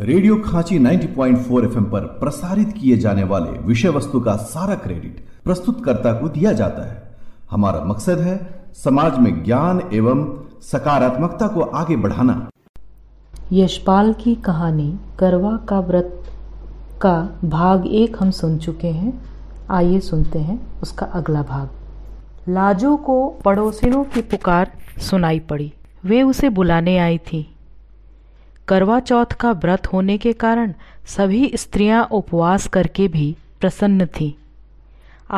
Radio खांची 90.4 point पर प्रसारित किए जाने वाले विषय वस्तु का सारा क्रेडिट प्रस्तुतकर्ता को दिया जाता है हमारा मकसद है समाज में ज्ञान एवं सकारात्मकता को आगे बढ़ाना यशपाल की कहानी करवा का व्रत का भाग एक हम सुन चुके हैं आइए सुनते हैं उसका अगला भाग लाजो को पड़ोसियों की पुकार सुनाई पड़ी वे उसे बुलाने आई थी करवा चौथ का व्रत होने के कारण सभी स्त्रियां उपवास करके भी प्रसन्न थीं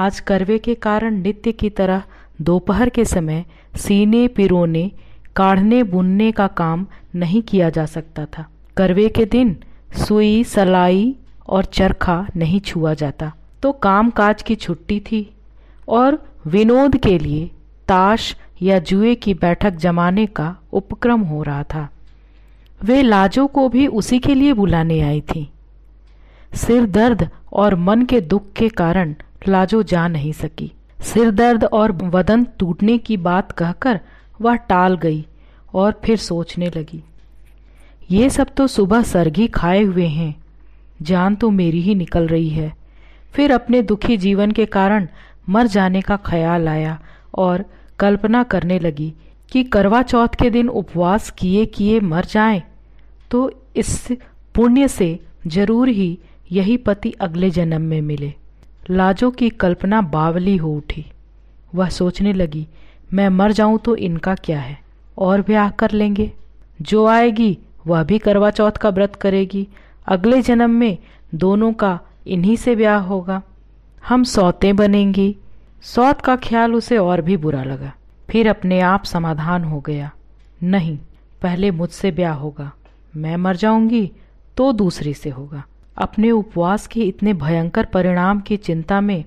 आज करवे के कारण नित्य की तरह दोपहर के समय सीने पिरोने काढ़ने बुनने का काम नहीं किया जा सकता था करवे के दिन सुई सलाई और चरखा नहीं छुआ जाता तो काम काज की छुट्टी थी और विनोद के लिए ताश या जुए की बैठक जमाने का उपक्रम हो रहा था वे लाजो को भी उसी के लिए बुलाने आई थी सिर दर्द और मन के दुख के कारण लाजो जा नहीं सकी सिर दर्द और वदन टूटने की बात कहकर वह टाल गई और फिर सोचने लगी ये सब तो सुबह सरगी खाए हुए हैं जान तो मेरी ही निकल रही है फिर अपने दुखी जीवन के कारण मर जाने का ख्याल आया और कल्पना करने लगी कि करवा चौथ के दिन उपवास किए किए मर जाएं तो इस पुण्य से जरूर ही यही पति अगले जन्म में मिले लाजो की कल्पना बावली हो उठी वह सोचने लगी मैं मर जाऊं तो इनका क्या है और ब्याह कर लेंगे जो आएगी वह भी करवा चौथ का व्रत करेगी अगले जन्म में दोनों का इन्हीं से ब्याह होगा हम सौतें बनेंगी सौत का ख्याल उसे और भी बुरा लगा फिर अपने आप समाधान हो गया नहीं पहले मुझसे ब्याह होगा मैं मर जाऊंगी तो दूसरे से होगा अपने उपवास के इतने भयंकर परिणाम की चिंता में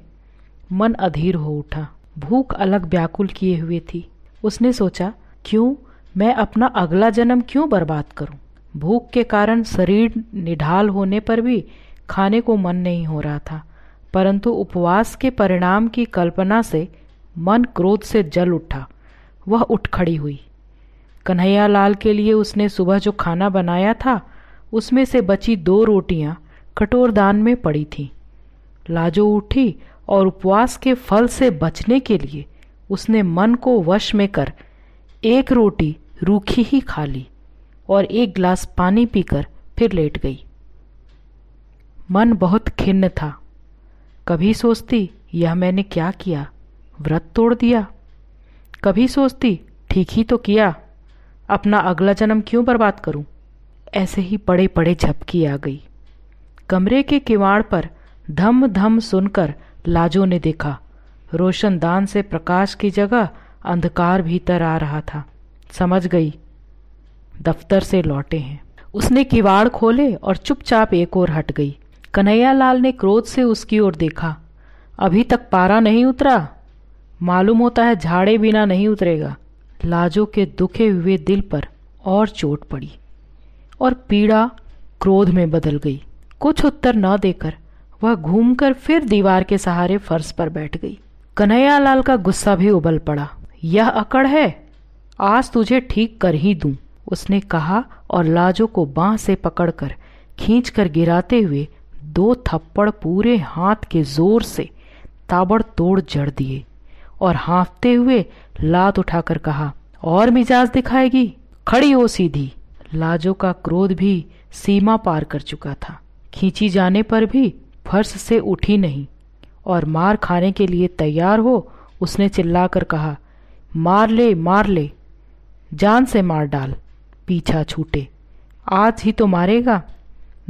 मन अधीर हो उठा भूख अलग व्याकुल किए हुए थी उसने सोचा क्यों मैं अपना अगला जन्म क्यों बर्बाद करूं? भूख के कारण शरीर निढाल होने पर भी खाने को मन नहीं हो रहा था परंतु उपवास के परिणाम की कल्पना से मन क्रोध से जल उठा वह उठ खड़ी हुई कन्हैया लाल के लिए उसने सुबह जो खाना बनाया था उसमें से बची दो रोटियां कटोर दान में पड़ी थीं लाजो उठी और उपवास के फल से बचने के लिए उसने मन को वश में कर एक रोटी रूखी ही खा ली और एक गिलास पानी पीकर फिर लेट गई मन बहुत खिन्न था कभी सोचती यह मैंने क्या किया व्रत तोड़ दिया कभी सोचती ठीक ही तो किया अपना अगला जन्म क्यों बर्बाद करूं? ऐसे ही पड़े पड़े झपकी आ गई कमरे के किवाड़ पर धम धम सुनकर लाजो ने देखा रोशनदान से प्रकाश की जगह अंधकार भीतर आ रहा था समझ गई दफ्तर से लौटे हैं उसने किवाड़ खोले और चुपचाप एक और हट गई कन्हैयालाल ने क्रोध से उसकी ओर देखा अभी तक पारा नहीं उतरा मालूम होता है झाड़े बिना नहीं उतरेगा लाजो के दुखे हुए दिल पर और चोट पड़ी और पीड़ा क्रोध में बदल गई कुछ उत्तर न देकर वह घूमकर फिर दीवार के सहारे फर्श पर बैठ गई कन्हैयालाल का गुस्सा भी उबल पड़ा यह अकड़ है आज तुझे ठीक कर ही दू उसने कहा और लाजो को बांह से पकड़कर खींचकर गिराते हुए दो थप्पड़ पूरे हाथ के जोर से ताबड़तोड़ जड़ दिए और हाँफते हुए लात उठाकर कहा और मिजाज दिखाएगी खड़ी हो सीधी लाजो का क्रोध भी सीमा पार कर चुका था खींची जाने पर भी फर्श से उठी नहीं और मार खाने के लिए तैयार हो उसने चिल्लाकर कहा मार ले मार ले जान से मार डाल पीछा छूटे आज ही तो मारेगा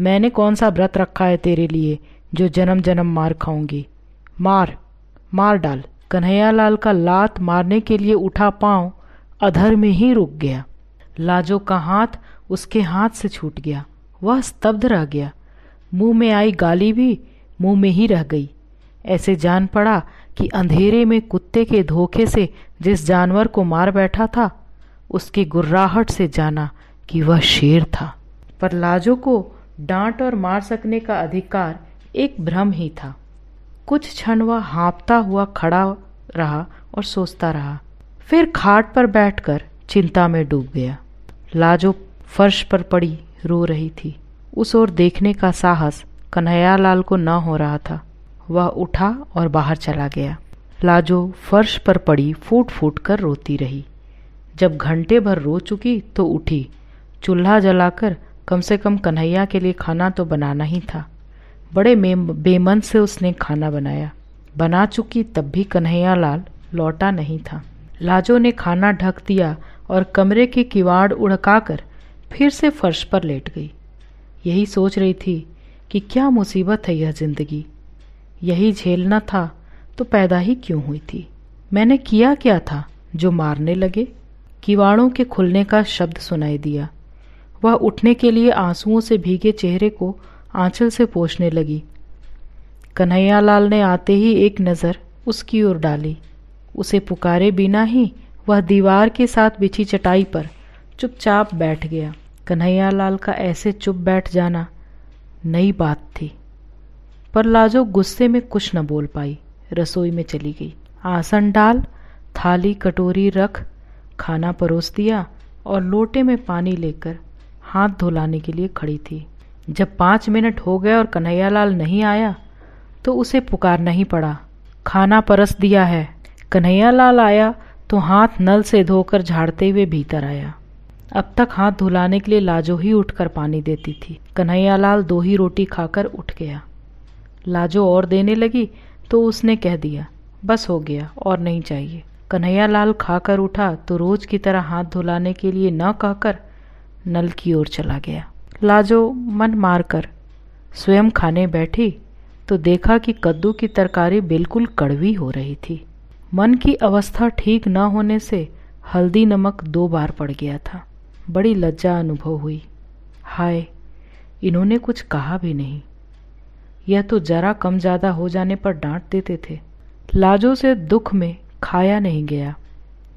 मैंने कौन सा व्रत रखा है तेरे लिए जो जन्म जन्म मार खाऊंगी मार मार डाल कन्हैयालाल का लात मारने के लिए उठा पांव अधर में ही रुक गया लाजो का हाथ उसके हाथ से छूट गया वह स्तब्ध रह गया मुंह में आई गाली भी मुंह में ही रह गई ऐसे जान पड़ा कि अंधेरे में कुत्ते के धोखे से जिस जानवर को मार बैठा था उसकी गुर्राहट से जाना कि वह शेर था पर लाजो को डांट और मार सकने का अधिकार एक भ्रम ही था कुछ क्षण वह हाँपता हुआ खड़ा रहा और सोचता रहा फिर खाट पर बैठकर चिंता में डूब गया लाजो फर्श पर पड़ी रो रही थी उस ओर देखने का साहस कन्हैयालाल को न हो रहा था वह उठा और बाहर चला गया लाजो फर्श पर पड़ी फूट फूट कर रोती रही जब घंटे भर रो चुकी तो उठी चूल्हा जलाकर कम से कम कन्हैया के लिए खाना तो बनाना ही था बड़े बेमन से उसने खाना बनाया बना चुकी तब भी कन्हैया लाल लौटा नहीं था लाजो ने खाना ढक दिया और कमरे के किवाड़ उड़काकर फिर से फर्श पर लेट गई यही सोच रही थी कि क्या मुसीबत है यह जिंदगी यही झेलना था तो पैदा ही क्यों हुई थी मैंने किया क्या था जो मारने लगे किवाड़ों के खुलने का शब्द सुनाई दिया वह उठने के लिए आंसुओं से भीगे चेहरे को आंचल से पोछने लगी कन्हैयालाल ने आते ही एक नज़र उसकी ओर डाली उसे पुकारे बिना ही वह दीवार के साथ बिछी चटाई पर चुपचाप बैठ गया कन्हैयालाल का ऐसे चुप बैठ जाना नई बात थी पर लाजो गुस्से में कुछ न बोल पाई रसोई में चली गई आसन डाल थाली कटोरी रख खाना परोस दिया और लोटे में पानी लेकर हाथ धुलाने के लिए खड़ी थी जब पाँच मिनट हो गए और कन्हैयालाल नहीं आया तो उसे पुकारना ही पड़ा खाना परस दिया है कन्हैयालाल आया तो हाथ नल से धोकर झाड़ते हुए भीतर आया अब तक हाथ धुलाने के लिए लाजो ही उठकर पानी देती थी कन्हैयालाल दो ही रोटी खाकर उठ गया लाजो और देने लगी तो उसने कह दिया बस हो गया और नहीं चाहिए कन्हैयालाल खाकर उठा तो रोज की तरह हाथ धुलाने के लिए न कहकर नल की ओर चला गया लाजो मन मार कर स्वयं खाने बैठी तो देखा कि कद्दू की तरकारी बिल्कुल कड़वी हो रही थी मन की अवस्था ठीक न होने से हल्दी नमक दो बार पड़ गया था बड़ी लज्जा अनुभव हुई हाय इन्होंने कुछ कहा भी नहीं यह तो जरा कम ज़्यादा हो जाने पर डांट देते थे लाजो से दुख में खाया नहीं गया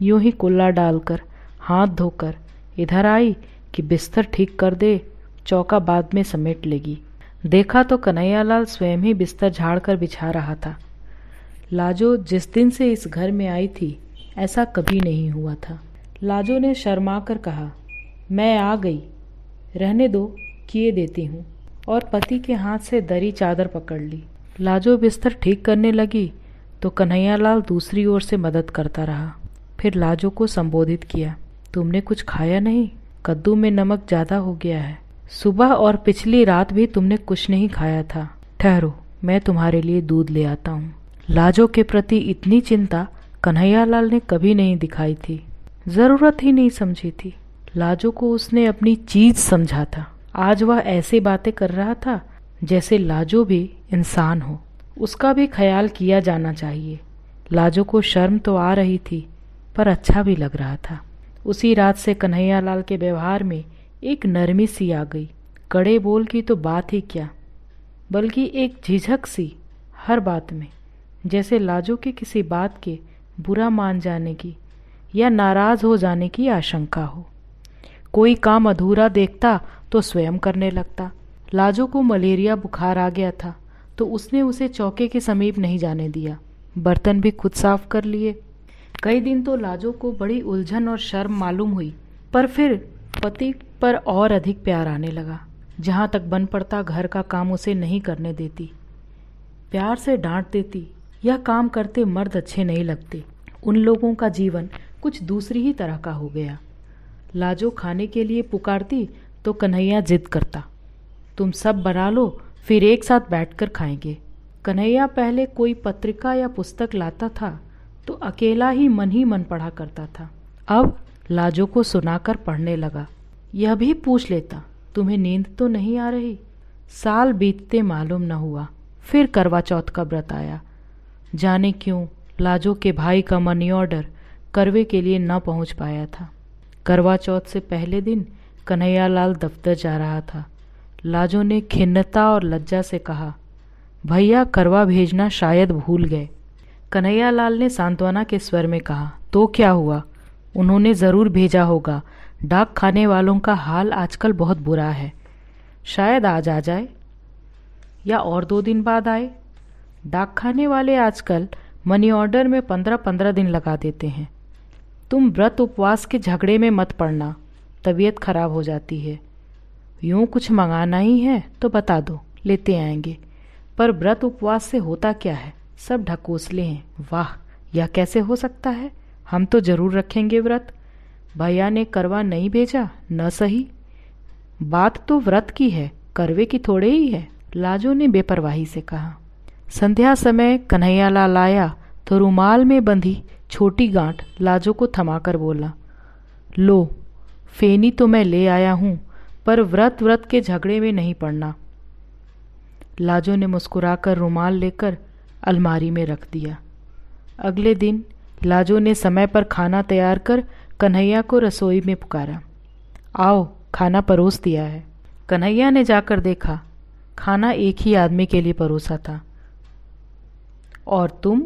यूं ही कुल्ला डालकर हाथ धोकर इधर आई कि बिस्तर ठीक कर दे चौका बाद में समेट लेगी देखा तो कन्हैयालाल स्वयं ही बिस्तर झाड़कर बिछा रहा था लाजो जिस दिन से इस घर में आई थी ऐसा कभी नहीं हुआ था लाजो ने शर्मा कर कहा मैं आ गई रहने दो किए देती हूँ और पति के हाथ से दरी चादर पकड़ ली लाजो बिस्तर ठीक करने लगी तो कन्हैयालाल दूसरी ओर से मदद करता रहा फिर लाजो को संबोधित किया तुमने कुछ खाया नहीं कद्दू में नमक ज़्यादा हो गया है सुबह और पिछली रात भी तुमने कुछ नहीं खाया था ठहरो मैं तुम्हारे लिए दूध ले आता हूँ लाजो के प्रति इतनी चिंता कन्हैयालाल ने कभी नहीं दिखाई थी ज़रूरत ही नहीं समझी थी लाजो को उसने अपनी चीज समझा था आज वह ऐसे बातें कर रहा था जैसे लाजो भी इंसान हो उसका भी ख्याल किया जाना चाहिए लाजो को शर्म तो आ रही थी पर अच्छा भी लग रहा था उसी रात से कन्हैयालाल के व्यवहार में एक नरमी सी आ गई कड़े बोल की तो बात ही क्या बल्कि एक झिझक सी हर बात में जैसे लाजो के किसी बात के बुरा मान जाने की या नाराज़ हो जाने की आशंका हो कोई काम अधूरा देखता तो स्वयं करने लगता लाजो को मलेरिया बुखार आ गया था तो उसने उसे चौके के समीप नहीं जाने दिया बर्तन भी खुद साफ कर लिए कई दिन तो लाजो को बड़ी उलझन और शर्म मालूम हुई पर फिर पति पर और अधिक प्यार आने लगा जहां तक बन पड़ता घर का काम उसे नहीं करने देती प्यार से डांट देती यह काम करते मर्द अच्छे नहीं लगते उन लोगों का जीवन कुछ दूसरी ही तरह का हो गया लाजो खाने के लिए पुकारती तो कन्हैया जिद करता तुम सब बना लो फिर एक साथ बैठकर खाएंगे कन्हैया पहले कोई पत्रिका या पुस्तक लाता था तो अकेला ही मन ही मन पढ़ा करता था अब लाजो को सुनाकर पढ़ने लगा यह भी पूछ लेता तुम्हें नींद तो नहीं आ रही साल बीतते मालूम न हुआ फिर करवा चौथ का व्रत आया जाने क्यों लाजो के भाई का मनी ऑर्डर करवे के लिए न पहुंच पाया था करवा चौथ से पहले दिन कन्हैयालाल दफ्तर जा रहा था लाजो ने खिन्नता और लज्जा से कहा भैया करवा भेजना शायद भूल गए कन्हैयालाल ने सांत्वना के स्वर में कहा तो क्या हुआ उन्होंने ज़रूर भेजा होगा डाक खाने वालों का हाल आजकल बहुत बुरा है शायद आज आ जाए या और दो दिन बाद आए डाक खाने वाले आजकल मनी ऑर्डर में पंद्रह पंद्रह दिन लगा देते हैं तुम व्रत उपवास के झगड़े में मत पड़ना तबीयत खराब हो जाती है यूं कुछ मंगाना ही है तो बता दो लेते आएंगे पर व्रत उपवास से होता क्या है सब ढकोसले हैं वाह यह कैसे हो सकता है हम तो जरूर रखेंगे व्रत भैया ने करवा नहीं भेजा न सही बात तो व्रत की है करवे की थोड़े ही है लाजो ने बेपरवाही से कहा संध्या समय कन्हैयाला आया तो रुमाल में बंधी छोटी गांठ लाजो को थमाकर बोला लो फेनी तो मैं ले आया हूँ पर व्रत व्रत के झगड़े में नहीं पड़ना लाजो ने मुस्कुराकर रुमाल लेकर अलमारी में रख दिया अगले दिन लाजो ने समय पर खाना तैयार कर कन्हैया को रसोई में पुकारा आओ खाना परोस दिया है कन्हैया ने जाकर देखा खाना एक ही आदमी के लिए परोसा था और तुम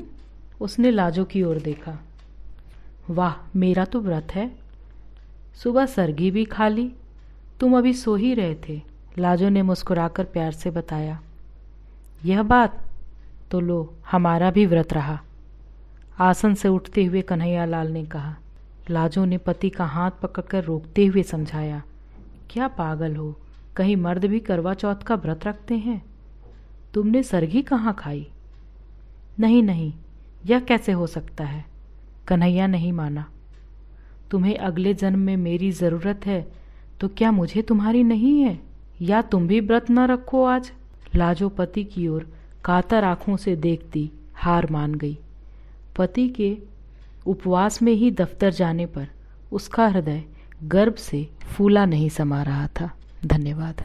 उसने लाजो की ओर देखा वाह मेरा तो व्रत है सुबह सरगी भी खा ली तुम अभी सो ही रहे थे लाजो ने मुस्कुराकर प्यार से बताया यह बात तो लो हमारा भी व्रत रहा आसन से उठते हुए कन्हैया लाल ने कहा लाजो ने पति का हाथ पकड़कर रोकते हुए समझाया क्या पागल हो कहीं मर्द भी करवा चौथ का व्रत रखते हैं तुमने सरगी कहाँ खाई नहीं नहीं यह कैसे हो सकता है कन्हैया नहीं माना तुम्हें अगले जन्म में मेरी ज़रूरत है तो क्या मुझे तुम्हारी नहीं है या तुम भी व्रत न रखो आज लाजो पति की ओर कातर आंखों से देखती हार मान गई पति के उपवास में ही दफ्तर जाने पर उसका हृदय गर्व से फूला नहीं समा रहा था धन्यवाद